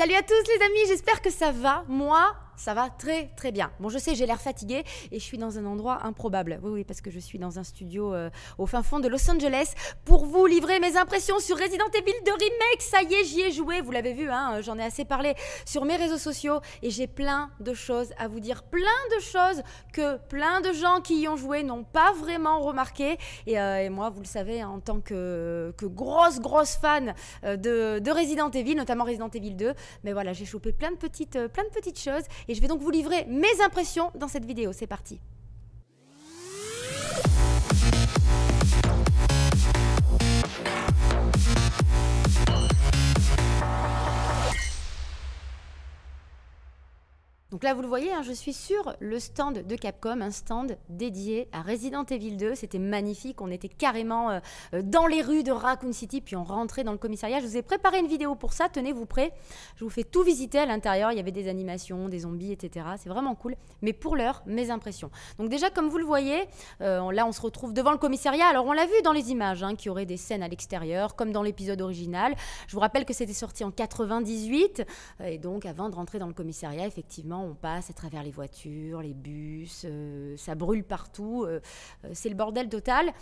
Salut à tous les amis, j'espère que ça va. Moi, ça va très très bien. Bon, je sais, j'ai l'air fatiguée et je suis dans un endroit improbable. Oui, oui, parce que je suis dans un studio euh, au fin fond de Los Angeles pour vous livrer mes impressions sur Resident Evil de Remake. Ça y est, j'y ai joué, vous l'avez vu, hein, euh, j'en ai assez parlé sur mes réseaux sociaux et j'ai plein de choses à vous dire, plein de choses que plein de gens qui y ont joué n'ont pas vraiment remarqué. Et, euh, moi, vous le savez, hein, en tant que, grosse, grosse fan de, de Resident Evil, notamment Resident Evil 2, mais voilà, j'ai chopé plein de petites, plein de petites choses. Et je vais donc vous livrer mes impressions dans cette vidéo. C'est parti. Donc là, vous le voyez, hein, je suis sur le stand de Capcom, un stand dédié à Resident Evil 2. C'était magnifique. On était carrément euh, euh, dans les rues de Raccoon City, puis on rentrait dans le commissariat. Je vous ai préparé une vidéo pour ça. Tenez-vous prêts. Je vous fais tout visiter à l'intérieur. Il y avait des animations, des zombies, etc. C'est vraiment cool. Mais pour l'heure, mes impressions. Donc déjà, comme vous le voyez, euh, là, on se retrouve devant le commissariat. Alors, on l'a vu dans les images, hein, qu'il y aurait des scènes à l'extérieur, comme dans l'épisode original. Je vous rappelle que c'était sorti en 98. Et donc, avant de rentrer dans le commissariat, effectivement, on passe à travers les voitures, les bus, euh, ça brûle partout, euh, euh, c'est le bordel total.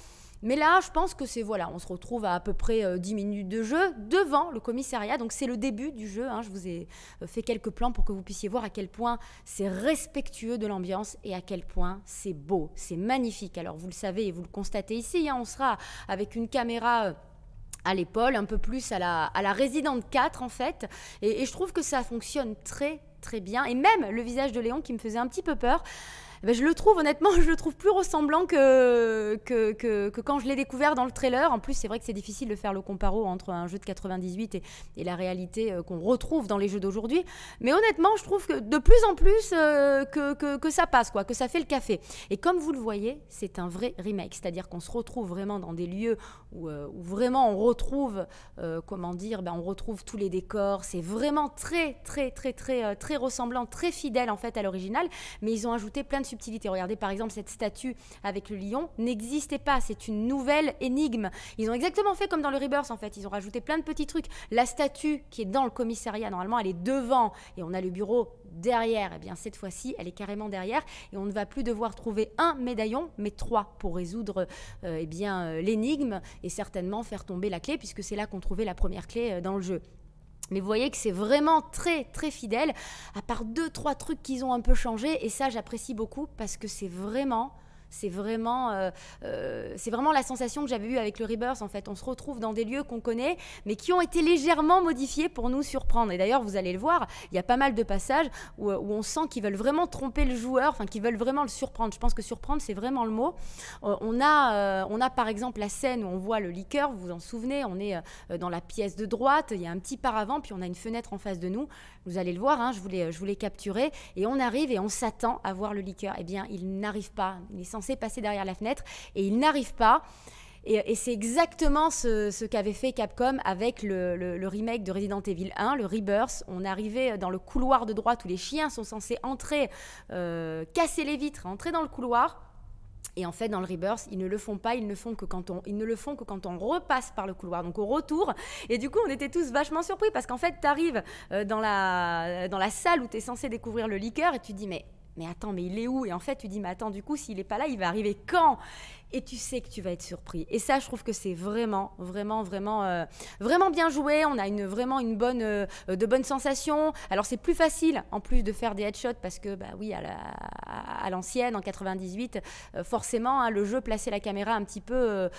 Mais là, je pense que c'est voilà, on se retrouve à à peu près 10 minutes de jeu devant le commissariat. Donc c'est le début du jeu. Hein. Je vous ai fait quelques plans pour que vous puissiez voir à quel point c'est respectueux de l'ambiance et à quel point c'est beau, c'est magnifique. Alors vous le savez et vous le constatez ici, hein, on sera avec une caméra à l'épaule, un peu plus à la, à la résidente 4 en fait. Et, et, je trouve que ça fonctionne très très bien. Et même le visage de Léon qui me faisait un petit peu peur. Eh ben, je le trouve honnêtement, je le trouve plus ressemblant que, que, que, quand je l'ai découvert dans le trailer. En plus, c'est vrai que c'est difficile de faire le comparo entre un jeu de 98 et, et la réalité euh, qu'on retrouve dans les jeux d'aujourd'hui. Mais honnêtement, je trouve que de plus en plus euh, que, que, que, ça passe, quoi, que ça fait le café. Et comme vous le voyez, c'est un vrai remake, c'est-à-dire qu'on se retrouve vraiment dans des lieux où, euh, vraiment on retrouve, comment dire, ben, on retrouve tous les décors. C'est vraiment très, très, très, très, très ressemblant, très fidèle en fait à l'original. Mais ils ont ajouté plein de subtilité. Regardez par exemple cette statue avec le lion n'existait pas. C'est une nouvelle énigme. Ils ont exactement fait comme dans le Rebirth en fait. Ils ont rajouté plein de petits trucs. La statue qui est dans le commissariat, normalement, elle est devant et on a le bureau derrière. et eh bien, cette fois-ci, elle est carrément derrière et on ne va plus devoir trouver un médaillon, mais trois pour résoudre euh, eh bien euh, l'énigme et certainement faire tomber la clé puisque c'est là qu'on trouvait la première clé euh, dans le jeu. Mais vous voyez que c'est vraiment très très fidèle, à part deux trois trucs qu'ils ont un peu changé et ça j'apprécie beaucoup parce que c'est vraiment c'est vraiment, euh, euh, vraiment la sensation que j'avais eue avec le Rebirth. En fait, on se retrouve dans des lieux qu'on connaît, mais qui ont été légèrement modifiés pour nous surprendre. Et d'ailleurs, vous allez le voir, il y a pas mal de passages où, euh, on sent qu'ils veulent vraiment tromper le joueur, enfin qu'ils veulent vraiment le surprendre. Je pense que surprendre, c'est vraiment le mot. on, a, on a par exemple la scène où on voit le liqueur, vous vous en souvenez, on est dans la pièce de droite, il y a un petit paravent, puis on a une fenêtre en face de nous. Vous allez le voir, hein, je voulais je voulais capturer. Et on arrive et on s'attend à voir le liqueur. Eh bien, il n'arrive pas. Il passer derrière la fenêtre et il n'arrive pas. Et, c'est exactement ce, qu'avait fait Capcom avec le, remake de Resident Evil 1, le Rebirth. On arrivait dans le couloir de droite où les chiens sont censés entrer, euh, casser les vitres, entrer dans le couloir. Et en fait, dans le Rebirth, ils ne le font pas, ils ne, font que quand on, ils ne le font que quand on repasse par le couloir, donc au retour. Et du coup, on était tous vachement surpris parce qu'en fait, tu arrives euh, dans la, dans la salle où tu es censé découvrir le liqueur et tu dis, mais mais attends, mais il est où Et en fait, tu dis, mais attends, du coup, s'il n'est pas là, il va arriver quand Et tu sais que tu vas être surpris. Et ça, je trouve que c'est vraiment, vraiment, vraiment, euh, vraiment bien joué. On a une, vraiment une bonne, euh, de bonnes sensations. Alors, c'est plus facile, en plus, de faire des headshots parce que, bah oui, à l'ancienne, la, à en 98, euh, forcément, hein, le jeu plaçait la caméra un petit peu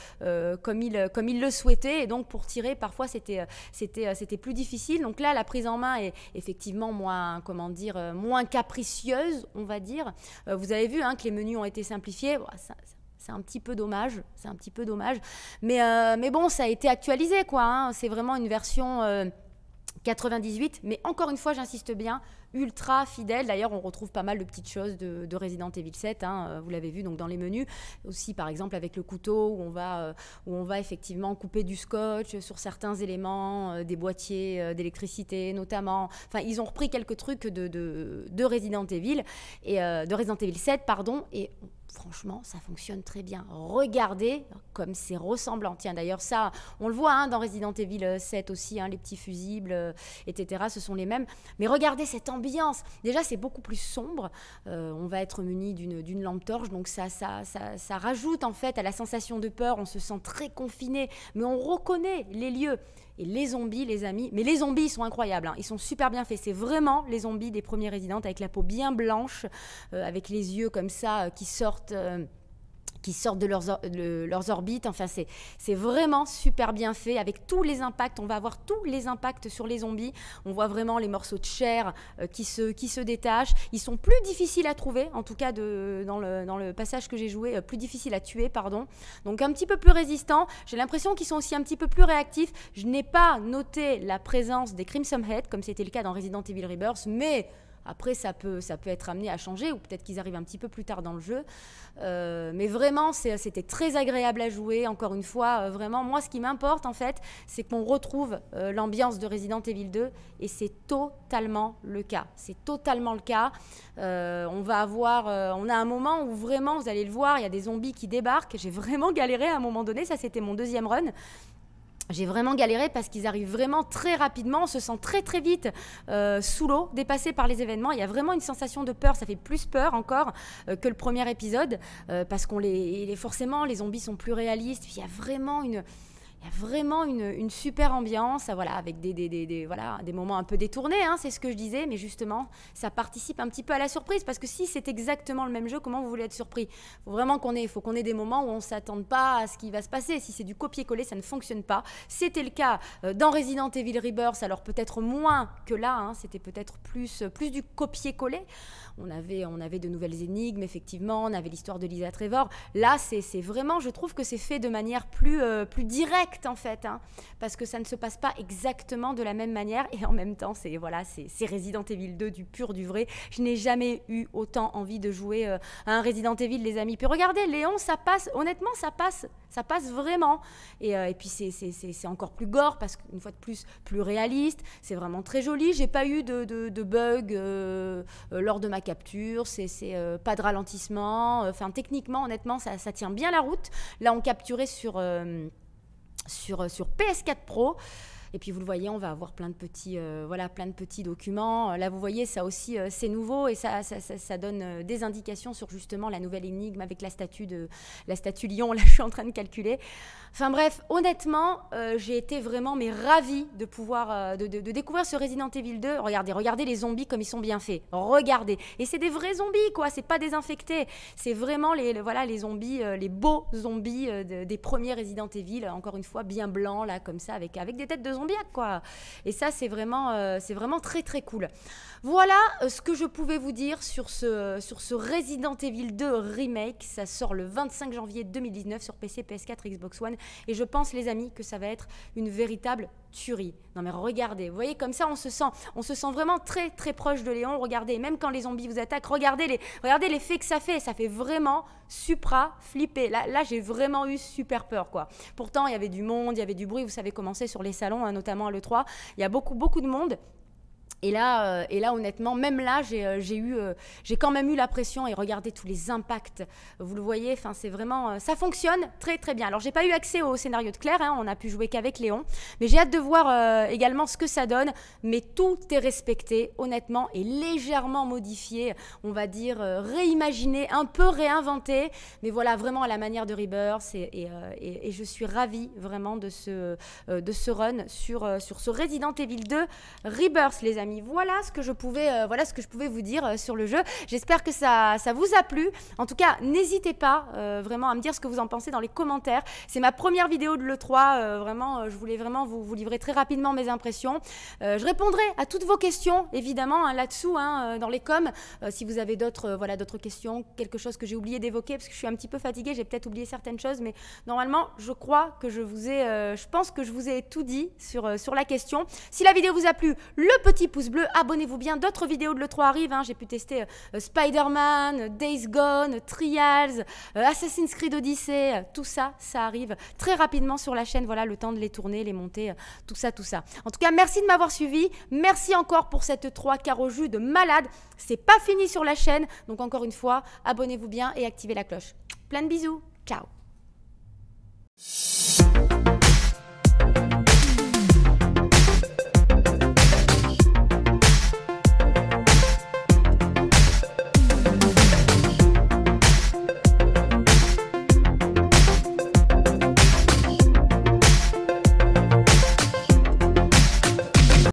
comme, il, comme il le souhaitait. Et donc, pour tirer, parfois, c'était c'était plus difficile. Donc là, la prise en main est effectivement moins, comment dire, moins capricieuse, on va dire. Euh, vous avez vu hein, que les menus ont été simplifiés. c'est un petit peu dommage, c'est un petit peu dommage. Mais, euh, bon, ça a été actualisé, quoi. Hein. C'est vraiment une version euh, 98, mais encore une fois, j'insiste bien, ultra fidèle. D'ailleurs, on retrouve pas mal de petites choses de, Resident Evil 7, hein, euh, vous l'avez vu donc dans les menus. Aussi, par exemple, avec le couteau, où on va, euh, où on va effectivement couper du scotch sur certains éléments, euh, des boîtiers d'électricité notamment. Enfin, ils ont repris quelques trucs de, de, de Resident Evil, et, de Resident Evil 7, pardon, et franchement, ça fonctionne très bien. Regardez comme c'est ressemblant. Tiens, d'ailleurs, ça, on le voit hein, dans Resident Evil 7 euh, aussi, hein, les petits fusibles, euh, etc. Ce sont les mêmes. Mais regardez cette ambiance. Déjà, c'est beaucoup plus sombre. Euh, on va être muni d'une lampe torche, donc ça, ça, ça, ça rajoute en fait à la sensation de peur. On se sent très confiné, mais on reconnaît les lieux. Et les zombies, les amis, mais les zombies, ils sont incroyables. Hein. Ils sont super bien faits. C'est vraiment les zombies des premiers résidents avec la peau bien blanche, euh, avec les yeux comme ça euh, qui sortent. Euh, qui sortent de leurs, leurs orbites. Enfin, c'est vraiment super bien fait avec tous les impacts. On va avoir tous les impacts sur les zombies. On voit vraiment les morceaux de chair euh, qui, se, qui se détachent. Ils sont plus difficiles à trouver, en tout cas de, dans, le, dans le passage que j'ai joué, euh, plus difficiles à tuer, pardon. Donc un petit peu plus résistants. J'ai l'impression qu'ils sont aussi un petit peu plus réactifs. Je n'ai pas noté la présence des Crimson Head, comme c'était le cas dans Resident Evil Rebirth, mais après, ça peut, ça peut être amené à changer ou peut-être qu'ils arrivent un petit peu plus tard dans le jeu. Euh, mais vraiment, c'était très agréable à jouer. Encore une fois, euh, vraiment, moi, ce qui m'importe, en fait, c'est qu'on retrouve euh, l'ambiance de Resident Evil 2 et c'est totalement le cas. C'est totalement le cas. on va avoir, on a un moment où vraiment, vous allez le voir, il y a des zombies qui débarquent. J'ai vraiment galéré à un moment donné. Ça, c'était mon deuxième run j'ai vraiment galéré parce qu'ils arrivent vraiment très rapidement, on se sent très très vite euh, sous l'eau, dépassé par les événements. Il y a vraiment une sensation de peur, ça fait plus peur encore euh, que le premier épisode euh, parce qu'on les, forcément les zombies sont plus réalistes. Il y a vraiment une il y a vraiment une, super ambiance, voilà, avec des, voilà, des moments un peu détournés, hein, c'est ce que je disais, mais justement, ça participe un petit peu à la surprise, parce que si c'est exactement le même jeu, comment vous voulez être surpris faut vraiment qu'on ait, faut qu'on ait des moments où on ne s'attende pas à ce qui va se passer. Si c'est du copier-coller, ça ne fonctionne pas. C'était le cas euh, dans Resident Evil Rebirth, alors peut-être moins que là, hein, c'était peut-être plus, euh, plus du copier-coller. On avait, on avait de nouvelles énigmes, effectivement, on avait l'histoire de Lisa Trevor. Là, c'est vraiment, je trouve que c'est fait de manière plus, euh, plus directe en fait, hein, parce que ça ne se passe pas exactement de la même manière et en même temps c'est voilà c'est Resident Evil 2 du pur du vrai. Je n'ai jamais eu autant envie de jouer euh, à un Resident Evil les amis. Puis regardez Léon, ça passe honnêtement ça passe ça passe vraiment et, euh, puis c'est encore plus gore parce qu'une fois de plus plus réaliste, c'est vraiment très joli. J'ai pas eu de, bugs bug euh, lors de ma capture, c'est pas de ralentissement. Enfin techniquement honnêtement ça, tient bien la route. Là on capturait sur sur, euh, sur PS4 Pro. Et puis vous le voyez, on va avoir plein de petits, euh, voilà, plein de petits documents. Là, vous voyez, ça aussi, euh, c'est nouveau et ça, ça, donne euh, des indications sur justement la nouvelle énigme avec la statue de la statue Lion. Là, je suis en train de calculer. Enfin bref, honnêtement, j'ai été vraiment mais ravie de pouvoir de, découvrir ce Resident Evil 2. Regardez, regardez les zombies comme ils sont bien faits. Regardez. Et c'est des vrais zombies, quoi. C'est pas désinfecté. C'est vraiment les, voilà les zombies, les beaux zombies des premiers Resident Evil. Encore une fois, bien blancs là, comme ça, avec avec des têtes de zombies bien quoi. Et ça, c'est vraiment, euh, c'est vraiment très, très cool. Voilà euh, ce que je pouvais vous dire sur ce, sur ce Resident Evil 2 Remake. Ça sort le 25 janvier 2019 sur PC, PS4, Xbox One. Et je pense, les amis, que ça va être une véritable tuerie. Non mais regardez, vous voyez comme ça on se sent, on se sent vraiment très très proche de Léon. Regardez, même quand les zombies vous attaquent, regardez les, regardez l'effet que ça fait. Ça fait vraiment supra flipper. Là, j'ai vraiment eu super peur quoi. Pourtant il y avait du monde, il y avait du bruit. Vous savez comment c'est sur les salons, hein, notamment à le 3. Il y a beaucoup beaucoup de monde. Et là, euh, et là, honnêtement, même là, j'ai euh, eu, euh, j'ai quand même eu la pression et regardez tous les impacts. Vous le voyez, enfin, c'est vraiment, ça fonctionne très très bien. Alors, j'ai pas eu accès au scénario de Claire, hein, on a pu jouer qu'avec Léon, mais j'ai hâte de voir également ce que ça donne. Mais tout est respecté, honnêtement, et légèrement modifié, on va dire réimaginé, un peu réinventé, mais voilà, vraiment à la manière de Rebirth. Et, et je suis ravie vraiment de ce, de ce run sur, sur ce Resident Evil 2 Rebirth, les amis. Voilà ce que je pouvais, euh, voilà ce que je pouvais vous dire euh, sur le jeu. J'espère que ça, ça vous a plu. En tout cas, n'hésitez pas euh, vraiment à me dire ce que vous en pensez dans les commentaires. C'est ma première vidéo de l'E3. vraiment, je voulais vraiment vous, vous, livrer très rapidement mes impressions. je répondrai à toutes vos questions, évidemment, hein, là-dessous, hein, dans les coms. si vous avez d'autres voilà, d'autres questions, quelque chose que j'ai oublié d'évoquer, parce que je suis un petit peu fatiguée, j'ai peut-être oublié certaines choses, mais normalement, je crois que je vous ai, je pense que je vous ai tout dit sur, sur la question. Si la vidéo vous a plu, le petit pouce bleu, abonnez-vous bien, d'autres vidéos de l'E3 arrivent, hein. j'ai pu tester euh, Spider-Man, Days Gone, Trials, euh, Assassin's Creed Odyssey, euh, tout ça, ça arrive très rapidement sur la chaîne, voilà le temps de les tourner, les monter, tout ça, tout ça. En tout cas, merci de m'avoir suivi, merci encore pour cette 3 e car au jus de malade, c'est pas fini sur la chaîne, donc encore une fois, abonnez-vous bien et activez la cloche. Plein de bisous, ciao